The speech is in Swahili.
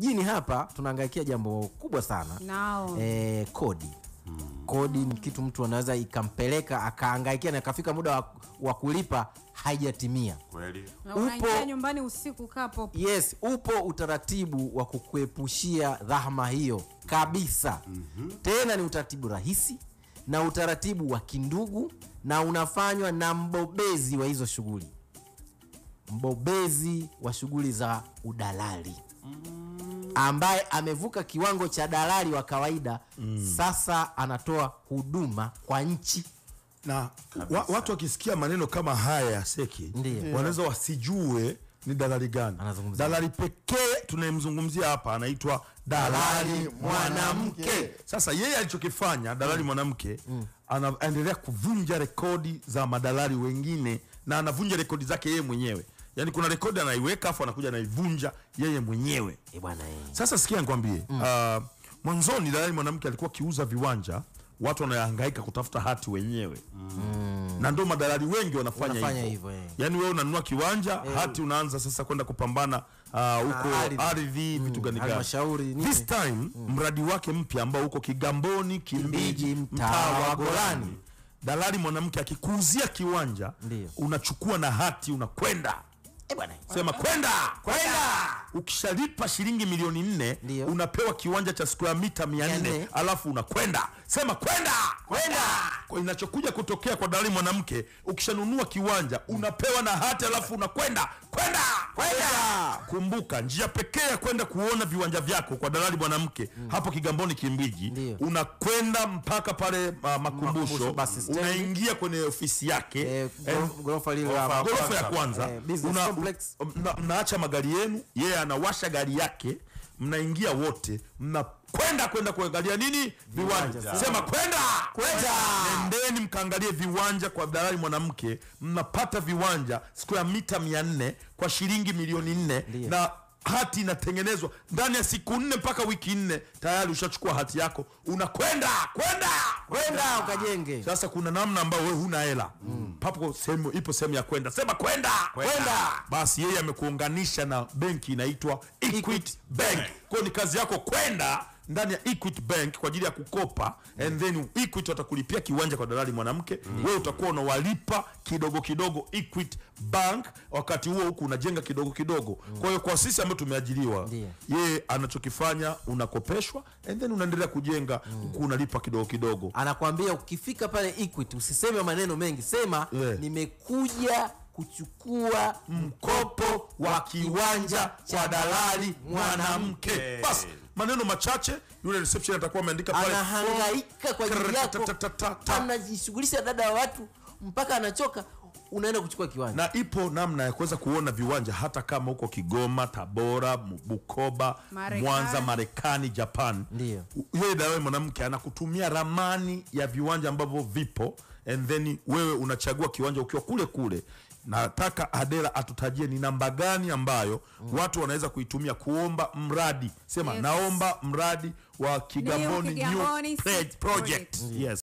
mjini hapa tunaangaikia jambo kubwa sana no. E, eh, kodi kodi ni kitu mtu anaweza ikampeleka akaangaikia na akafika muda wa kulipa haijatimia. Kweli. Upo nyumbani usiku kapo. Yes, upo utaratibu wa kukuepushia dhahma hiyo kabisa. mm -hmm. Tena ni utaratibu rahisi na utaratibu wa kindugu na unafanywa na mbobezi wa hizo shughuli, mbobezi wa shughuli za udalali. mm -hmm ambaye amevuka kiwango cha dalali wa kawaida mm. Sasa anatoa huduma kwa nchi na wa, watu wakisikia maneno kama haya Seki, wanaweza wasijue ni dalali gani. Dalali pekee tunayemzungumzia hapa anaitwa dalali mwanamke. Sasa yeye alichokifanya dalali mm. mwanamke mm. anaendelea kuvunja rekodi za madalali wengine na anavunja rekodi zake yeye mwenyewe yani kuna rekodi anaiweka afu anakuja anaivunja yeye mwenyewe e bwana eh. Sasa sikia nikwambie mm. uh, mwanzoni dalali mwanamke alikuwa akiuza viwanja watu wanahangaika kutafuta hati wenyewe mm. na ndio madalali wengi wanafanya hivyo eh. yani wewe unanunua kiwanja e. hati unaanza sasa kwenda kupambana ah, ah, huko uh, ardhi mm. vitu gani gani this time mm. mradi wake mpya ambao uko Kigamboni Kimbiji mtaa wa Golani dalali mwanamke akikuuzia kiwanja Ndiyo. unachukua na hati unakwenda bwana, sema kwenda kwenda. Ukishalipa shilingi milioni nne unapewa kiwanja cha square mita 400, alafu unakwenda. Sema kwenda kwenda. Kwa inachokuja kutokea kwa dalali mwanamke, ukishanunua kiwanja unapewa na hati, alafu unakwenda Kwenda, kwenda. Kumbuka njia pekee ya kwenda kuona viwanja vyako kwa dalali mwanamke mm. hapo Kigamboni Kimbiji, unakwenda mpaka pale uh, makumbusho, makumbusho unaingia kwenye ofisi yake eh, eh gorofa ya kwanza eh, una, mnaacha magari yenu, yeye yeah, anawasha gari yake mnaingia wote, mnakwenda kwenda kuangalia nini viwanja. Sema kwenda endeni mkaangalie viwanja kwa dalali mwanamke, mnapata viwanja siku ya mita mia nne kwa shilingi milioni nne na hati inatengenezwa ndani ya siku nne mpaka wiki nne, tayari ushachukua hati yako, unakwenda kwenda kwenda ukajenge. Sasa kuna namna ambayo wewe huna hela mm. Papo sehemu ipo sehemu ya kwenda, sema kwenda kwenda, basi yeye amekuunganisha na benki inaitwa Equity Bank. Kwa ni kazi yako kwenda ndani ya Equity Bank kwa ajili ya kukopa mm. and then Equity watakulipia kiwanja kwa dalali mwanamke mm. wewe utakuwa unawalipa kidogo kidogo Equity Bank, wakati huo huku unajenga kidogo kidogo mm. kwa hiyo kwa sisi ambao tumeajiriwa yeah. yeye anachokifanya unakopeshwa and then unaendelea kujenga mm. huku mm. unalipa kidogo kidogo. Anakwambia ukifika pale Equity usiseme maneno mengi, sema yeah. nimekuja kuchukua mkopo wa kiwanja cha dalali mwanamke basi maneno machache, yule reception atakuwa ameandika pale, anahangaika kwa ajili yako, anajishughulisha dada wa watu mpaka anachoka unaenda kuchukua kiwanja, na ipo namna ya kuweza kuona viwanja hata kama huko Kigoma, Tabora, Bukoba, Marekani, Mwanza, Marekani, Japan. Ndio yeye mwanamke anakutumia ramani ya viwanja ambavyo vipo, and then wewe unachagua kiwanja ukiwa kule kule. Nataka Adela atutajie ni namba gani ambayo mm. watu wanaweza kuitumia kuomba mradi, sema yes. naomba mradi wa Kigamboni New Project. Project. Yes.